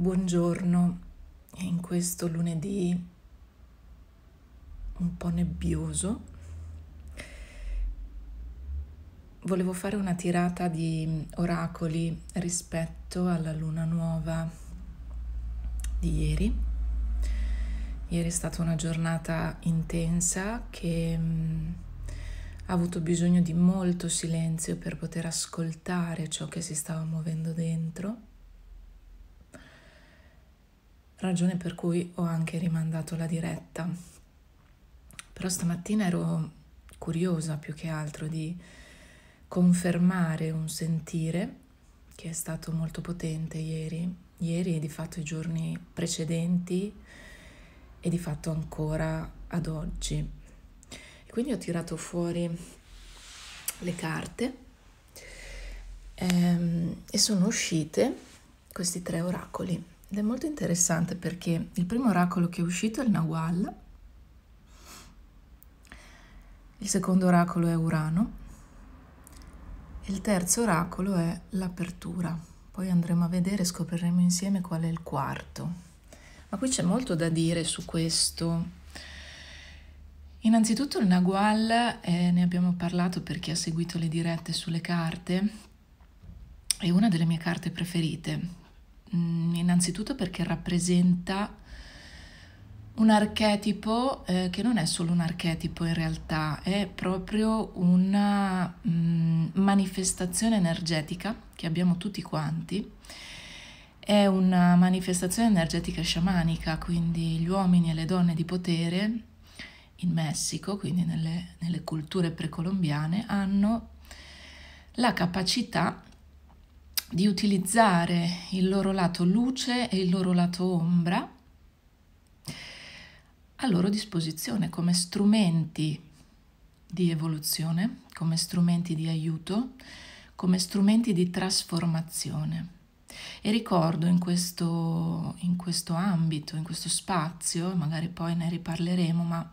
Buongiorno, in questo lunedì un po' nebbioso volevo fare una tirata di oracoli rispetto alla luna nuova di ieri. Ieri è stata una giornata intensa che mm, ha avuto bisogno di molto silenzio per poter ascoltare ciò che si stava muovendo dentro ragione per cui ho anche rimandato la diretta. Però stamattina ero curiosa più che altro di confermare un sentire che è stato molto potente ieri, ieri e di fatto i giorni precedenti e di fatto ancora ad oggi. E quindi ho tirato fuori le carte ehm, e sono uscite questi tre oracoli. Ed è molto interessante perché il primo oracolo che è uscito è il Nawal, il secondo oracolo è Urano e il terzo oracolo è l'apertura. Poi andremo a vedere, scopriremo insieme qual è il quarto. Ma qui c'è molto da dire su questo. Innanzitutto il Nagual, eh, ne abbiamo parlato per chi ha seguito le dirette sulle carte, è una delle mie carte preferite Mm, innanzitutto perché rappresenta un archetipo eh, che non è solo un archetipo in realtà, è proprio una mh, mm, manifestazione energetica che abbiamo tutti quanti, è una manifestazione energetica sciamanica, quindi gli uomini e le donne di potere in Messico, quindi nelle, nelle culture precolombiane, hanno la capacità di utilizzare il loro lato luce e il loro lato ombra a loro disposizione come strumenti di evoluzione, come strumenti di aiuto, come strumenti di trasformazione. E ricordo in questo, in questo ambito, in questo spazio, magari poi ne riparleremo, ma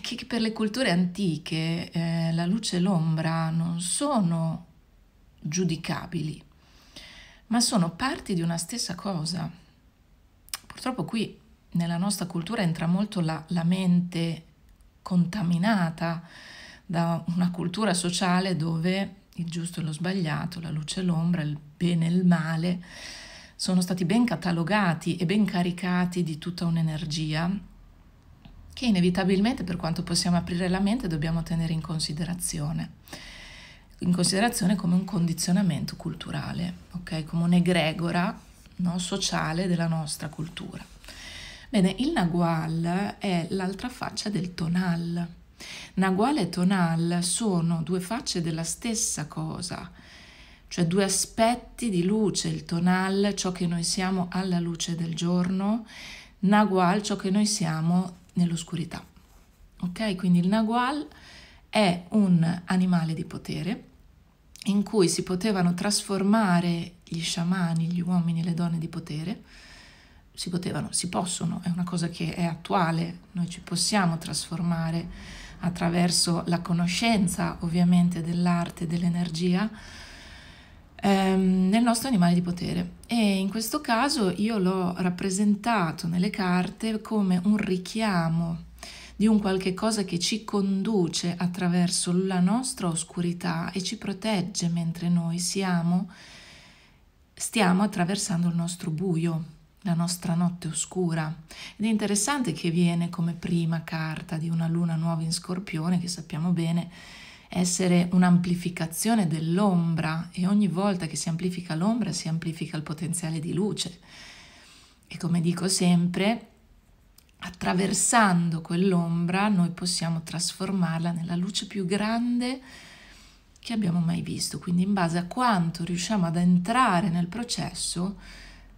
che per le culture antiche eh, la luce e l'ombra non sono giudicabili, ma sono parti di una stessa cosa. Purtroppo qui nella nostra cultura entra molto la, la mente contaminata da una cultura sociale dove il giusto e lo sbagliato, la luce e l'ombra, il bene e il male sono stati ben catalogati e ben caricati di tutta un'energia che inevitabilmente per quanto possiamo aprire la mente dobbiamo tenere in considerazione in considerazione come un condizionamento culturale, okay? come un'egregora no? sociale della nostra cultura. Bene, il Nagual è l'altra faccia del Tonal. Nagual e Tonal sono due facce della stessa cosa, cioè due aspetti di luce, il Tonal, ciò che noi siamo alla luce del giorno, Nagual, ciò che noi siamo nell'oscurità. Ok? Quindi il Nagual è un animale di potere in cui si potevano trasformare gli sciamani, gli uomini e le donne di potere, si potevano, si possono, è una cosa che è attuale, noi ci possiamo trasformare attraverso la conoscenza ovviamente dell'arte, dell'energia, ehm, nel nostro animale di potere. E in questo caso io l'ho rappresentato nelle carte come un richiamo di un qualche cosa che ci conduce attraverso la nostra oscurità e ci protegge mentre noi siamo, stiamo attraversando il nostro buio, la nostra notte oscura. Ed è interessante che viene come prima carta di una luna nuova in scorpione, che sappiamo bene essere un'amplificazione dell'ombra e ogni volta che si amplifica l'ombra si amplifica il potenziale di luce. E come dico sempre, attraversando quell'ombra noi possiamo trasformarla nella luce più grande che abbiamo mai visto. Quindi in base a quanto riusciamo ad entrare nel processo,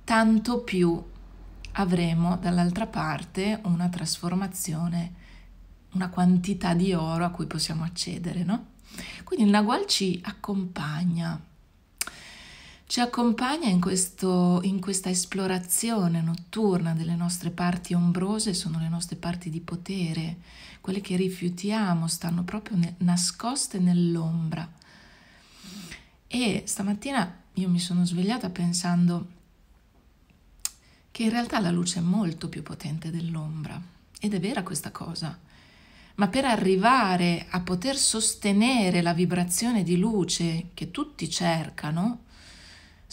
tanto più avremo dall'altra parte una trasformazione, una quantità di oro a cui possiamo accedere, no? Quindi il Nagual ci accompagna ci accompagna in, questo, in questa esplorazione notturna delle nostre parti ombrose, sono le nostre parti di potere, quelle che rifiutiamo, stanno proprio ne, nascoste nell'ombra. E stamattina io mi sono svegliata pensando che in realtà la luce è molto più potente dell'ombra ed è vera questa cosa. Ma per arrivare a poter sostenere la vibrazione di luce che tutti cercano,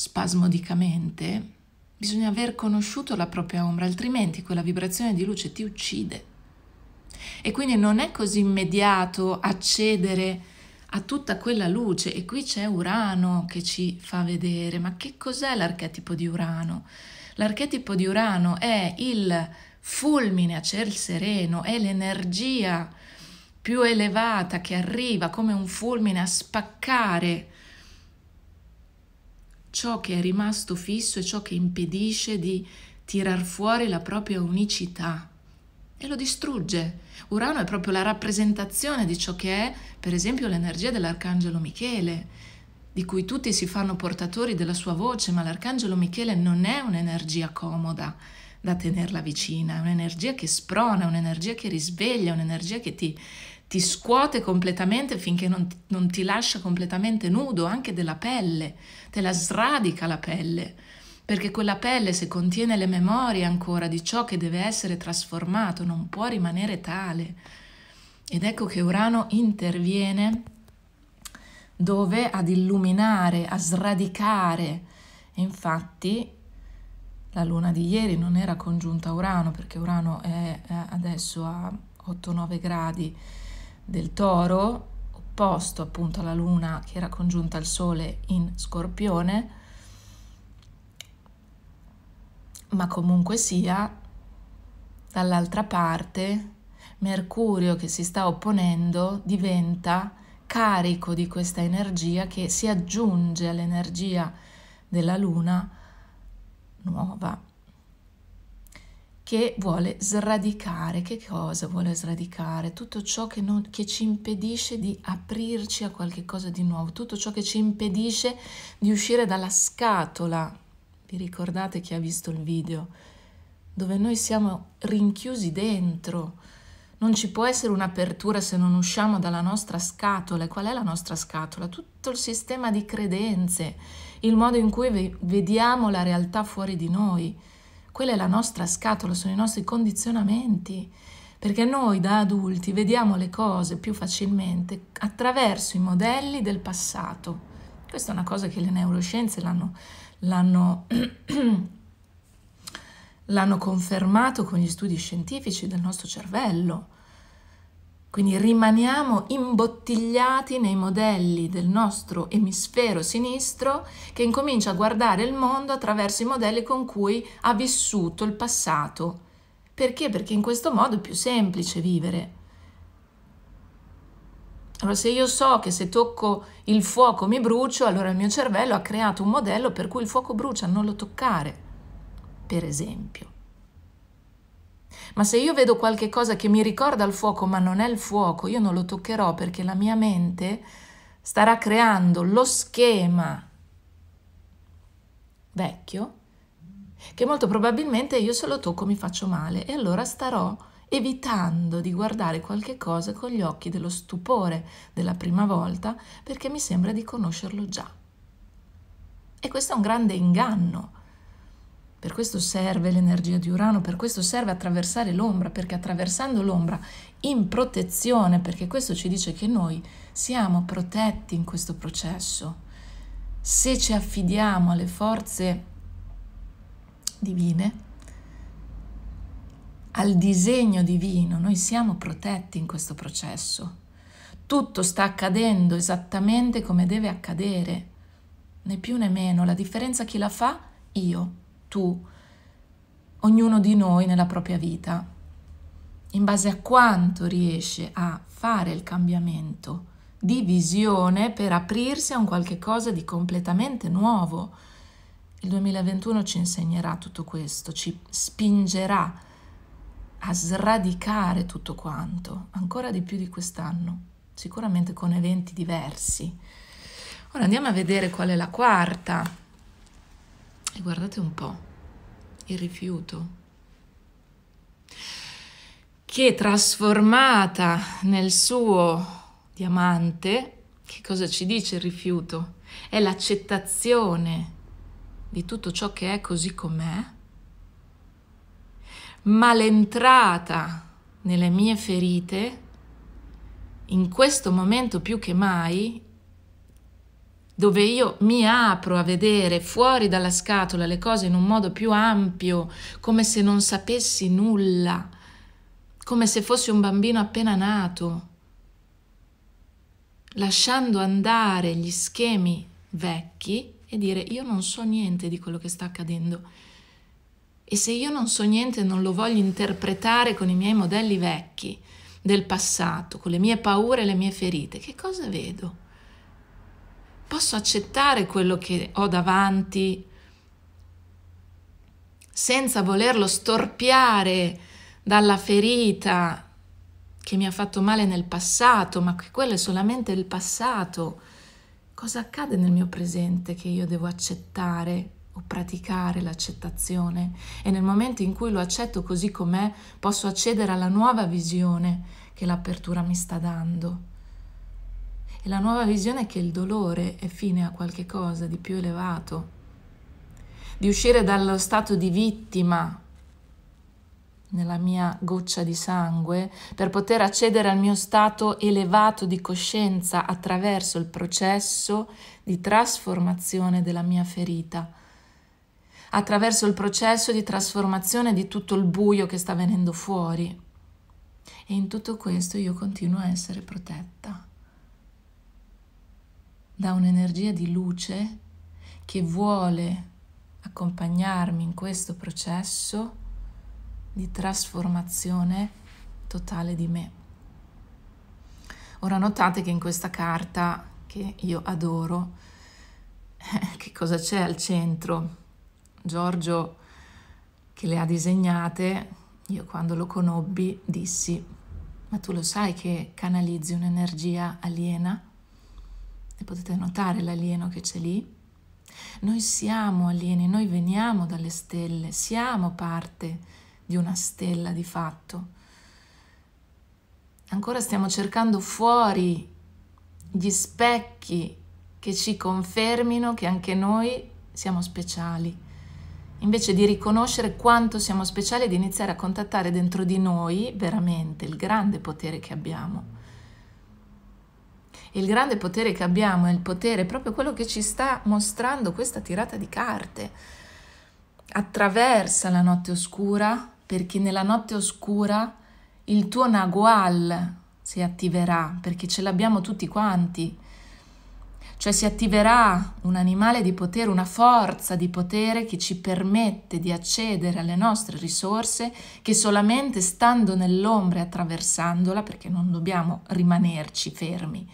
spasmodicamente, bisogna aver conosciuto la propria ombra, altrimenti quella vibrazione di luce ti uccide. E quindi non è così immediato accedere a tutta quella luce e qui c'è Urano che ci fa vedere, ma che cos'è l'archetipo di Urano? L'archetipo di Urano è il fulmine a ciel sereno, è l'energia più elevata che arriva come un fulmine a spaccare ciò che è rimasto fisso e ciò che impedisce di tirar fuori la propria unicità e lo distrugge. Urano è proprio la rappresentazione di ciò che è, per esempio, l'energia dell'arcangelo Michele, di cui tutti si fanno portatori della sua voce, ma l'arcangelo Michele non è un'energia comoda da tenerla vicina, è un'energia che sprona, un'energia che risveglia, un'energia che ti ti scuote completamente finché non, non, ti lascia completamente nudo anche della pelle, te la sradica la pelle, perché quella pelle se contiene le memorie ancora di ciò che deve essere trasformato non può rimanere tale. Ed ecco che Urano interviene dove ad illuminare, a sradicare. infatti la luna di ieri non era congiunta a Urano perché Urano è eh, adesso a 8-9 gradi del toro, opposto appunto alla luna che era congiunta al sole in scorpione, ma comunque sia, dall'altra parte, Mercurio che si sta opponendo diventa carico di questa energia che si aggiunge all'energia della luna nuova che vuole sradicare. Che cosa vuole sradicare? Tutto ciò che, non, che ci impedisce di aprirci a qualche cosa di nuovo, tutto ciò che ci impedisce di uscire dalla scatola. Vi ricordate chi ha visto il video? Dove noi siamo rinchiusi dentro. Non ci può essere un'apertura se non usciamo dalla nostra scatola. E qual è la nostra scatola? Tutto il sistema di credenze, il modo in cui vediamo la realtà fuori di noi quella è la nostra scatola, sono i nostri condizionamenti, perché noi da adulti vediamo le cose più facilmente attraverso i modelli del passato. Questa è una cosa che le neuroscienze l'hanno, l'hanno, l'hanno confermato con gli studi scientifici del nostro cervello quindi rimaniamo imbottigliati nei modelli del nostro emisfero sinistro che incomincia a guardare il mondo attraverso i modelli con cui ha vissuto il passato. Perché? Perché in questo modo è più semplice vivere. Allora se io so che se tocco il fuoco mi brucio, allora il mio cervello ha creato un modello per cui il fuoco brucia, non lo toccare, per esempio. Ma se io vedo qualche cosa che mi ricorda il fuoco ma non è il fuoco, io non lo toccherò perché la mia mente starà creando lo schema vecchio che molto probabilmente io se lo tocco mi faccio male e allora starò evitando di guardare qualche cosa con gli occhi dello stupore della prima volta perché mi sembra di conoscerlo già. E questo è un grande inganno per questo serve l'energia di Urano, per questo serve attraversare l'ombra, perché attraversando l'ombra in protezione, perché questo ci dice che noi siamo protetti in questo processo. Se ci affidiamo alle forze divine, al disegno divino, noi siamo protetti in questo processo. Tutto sta accadendo esattamente come deve accadere, né più né meno. La differenza chi la fa? Io tu, ognuno di noi nella propria vita, in base a quanto riesce a fare il cambiamento di visione per aprirsi a un qualche cosa di completamente nuovo. Il 2021 ci insegnerà tutto questo, ci spingerà a sradicare tutto quanto, ancora di più di quest'anno, sicuramente con eventi diversi. Ora andiamo a vedere qual è la quarta e guardate un po', il rifiuto che trasformata nel suo diamante, che cosa ci dice il rifiuto? È l'accettazione di tutto ciò che è così com'è, ma l'entrata nelle mie ferite, in questo momento più che mai, dove io mi apro a vedere fuori dalla scatola le cose in un modo più ampio, come se non sapessi nulla, come se fossi un bambino appena nato, lasciando andare gli schemi vecchi e dire io non so niente di quello che sta accadendo. E se io non so niente non lo voglio interpretare con i miei modelli vecchi del passato, con le mie paure e le mie ferite, che cosa vedo? posso accettare quello che ho davanti senza volerlo storpiare dalla ferita che mi ha fatto male nel passato, ma che quello è solamente il passato. Cosa accade nel mio presente che io devo accettare o praticare l'accettazione? E nel momento in cui lo accetto così com'è, posso accedere alla nuova visione che l'apertura mi sta dando e la nuova visione è che il dolore è fine a qualche cosa di più elevato, di uscire dallo stato di vittima nella mia goccia di sangue per poter accedere al mio stato elevato di coscienza attraverso il processo di trasformazione della mia ferita, attraverso il processo di trasformazione di tutto il buio che sta venendo fuori. E in tutto questo io continuo a essere protetta da un'energia di luce che vuole accompagnarmi in questo processo di trasformazione totale di me. Ora notate che in questa carta che io adoro, che cosa c'è al centro? Giorgio che le ha disegnate, io quando lo conobbi dissi, ma tu lo sai che canalizzi un'energia aliena? e potete notare l'alieno che c'è lì. Noi siamo alieni, noi veniamo dalle stelle, siamo parte di una stella di fatto. Ancora stiamo cercando fuori gli specchi che ci confermino che anche noi siamo speciali. Invece di riconoscere quanto siamo speciali e di iniziare a contattare dentro di noi veramente il grande potere che abbiamo il grande potere che abbiamo è il potere, proprio quello che ci sta mostrando questa tirata di carte. Attraversa la notte oscura, perché nella notte oscura il tuo Nagual si attiverà, perché ce l'abbiamo tutti quanti. Cioè si attiverà un animale di potere, una forza di potere che ci permette di accedere alle nostre risorse che solamente stando nell'ombra e attraversandola, perché non dobbiamo rimanerci fermi,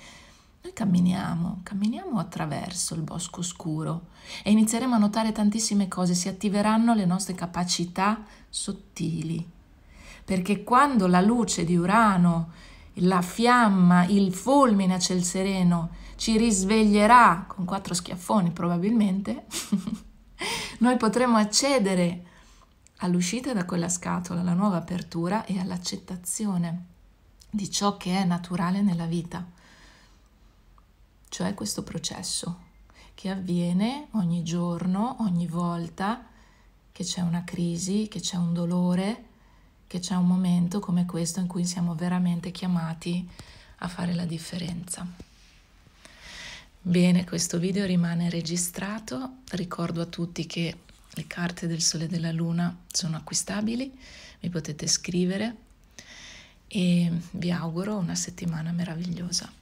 noi camminiamo, camminiamo attraverso il bosco scuro e inizieremo a notare tantissime cose, si attiveranno le nostre capacità sottili, perché quando la luce di Urano, la fiamma, il fulmine a ciel sereno ci risveglierà con quattro schiaffoni probabilmente, noi potremo accedere all'uscita da quella scatola, alla nuova apertura e all'accettazione di ciò che è naturale nella vita cioè questo processo che avviene ogni giorno, ogni volta che c'è una crisi, che c'è un dolore, che c'è un momento come questo in cui siamo veramente chiamati a fare la differenza. Bene, questo video rimane registrato, ricordo a tutti che le carte del Sole e della Luna sono acquistabili, mi potete scrivere e vi auguro una settimana meravigliosa.